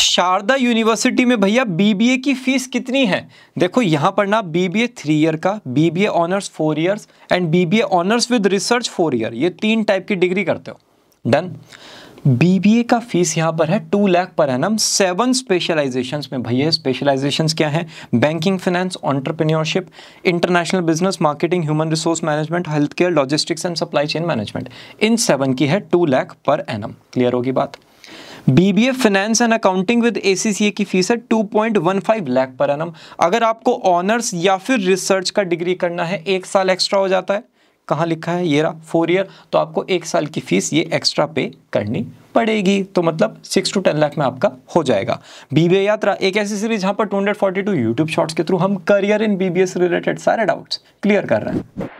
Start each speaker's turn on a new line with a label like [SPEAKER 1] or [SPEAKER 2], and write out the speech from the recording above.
[SPEAKER 1] Sharda university में भैया BBA की फीस कितनी है देखो यहाँ पर ना बीबीए थ्री ईयर का BBA honours four years and BBA honours with research four year ये तीन टाइप की डिग्री करते हो डन बीबीए का फीस यहाँ पर है टू लाख पर नम सेवन स्पेशलाइजेशन में भैया स्पेशलाइजेशन क्या है banking finance entrepreneurship international business marketing human resource management health care logistics and supply chain management in seven की है two lakh per annum clear होगी बात BBA finance and accounting with ACCA की fees है 2.15 लाख पर एनम अगर आपको honours या फिर रिसर्च का डिग्री करना है एक साल एक्स्ट्रा हो जाता है कहाँ लिखा है ये रहा फोर ईयर तो आपको एक साल की फीस ये एक्स्ट्रा पे करनी पड़ेगी तो मतलब सिक्स टू टेन लाख में आपका हो जाएगा बीबीए यात्रा एक ऐसी सीरीज जहाँ पर two hundred forty two YouTube shorts के थ्रू हम करियर इन बीबीए से रिलेटेड सारे डाउट्स क्लियर कर रहे हैं